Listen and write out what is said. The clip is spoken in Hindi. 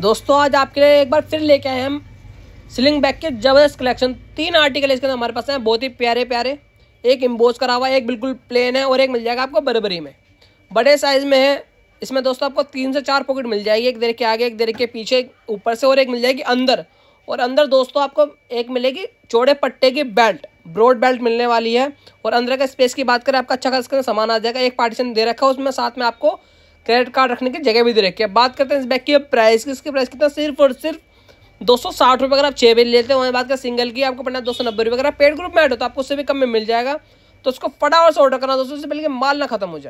दोस्तों आज आपके लिए एक बार फिर लेके आए हम सिलिंग बैग के ज़बरदस्त कलेक्शन तीन आर्टिकल इसके अंदर हमारे पास हैं बहुत ही प्यारे प्यारे एक इम्बोज करा हुआ है एक बिल्कुल प्लेन है और एक मिल जाएगा आपको बरबरी में बड़े साइज़ में है इसमें दोस्तों आपको तीन से चार पॉकेट मिल जाएगी एक देर के आगे एक देर के पीछे एक ऊपर से और एक मिल जाएगी अंदर और अंदर दोस्तों आपको एक मिलेगी चौड़े पट्टे की बेल्ट ब्रॉड बेल्ट मिलने वाली है और अंदर का स्पेस की बात करें आपका अच्छा खास सामान आ जाएगा एक पार्टीशन दे रखा है उसमें साथ में आपको क्रेडिट कार्ड रखने की जगह भी दे रखी है बात करते हैं इस बैग की प्राइस की इसकी प्राइस कितना सिर्फ और सिर्फ दो सौ साठ रुपये अगर आप छः बिल लेते हैं वहीं बात कर सिंगल की आपको पड़ना दो सौ नब्बे रुपये अगर आप पेड ग्रुप में ऐड हो तो आपको उससे भी कम में मिल जाएगा तो उसको फटाफट से ऑर्डर करना दोस्तों से पहले माल ना खत्म हो जाए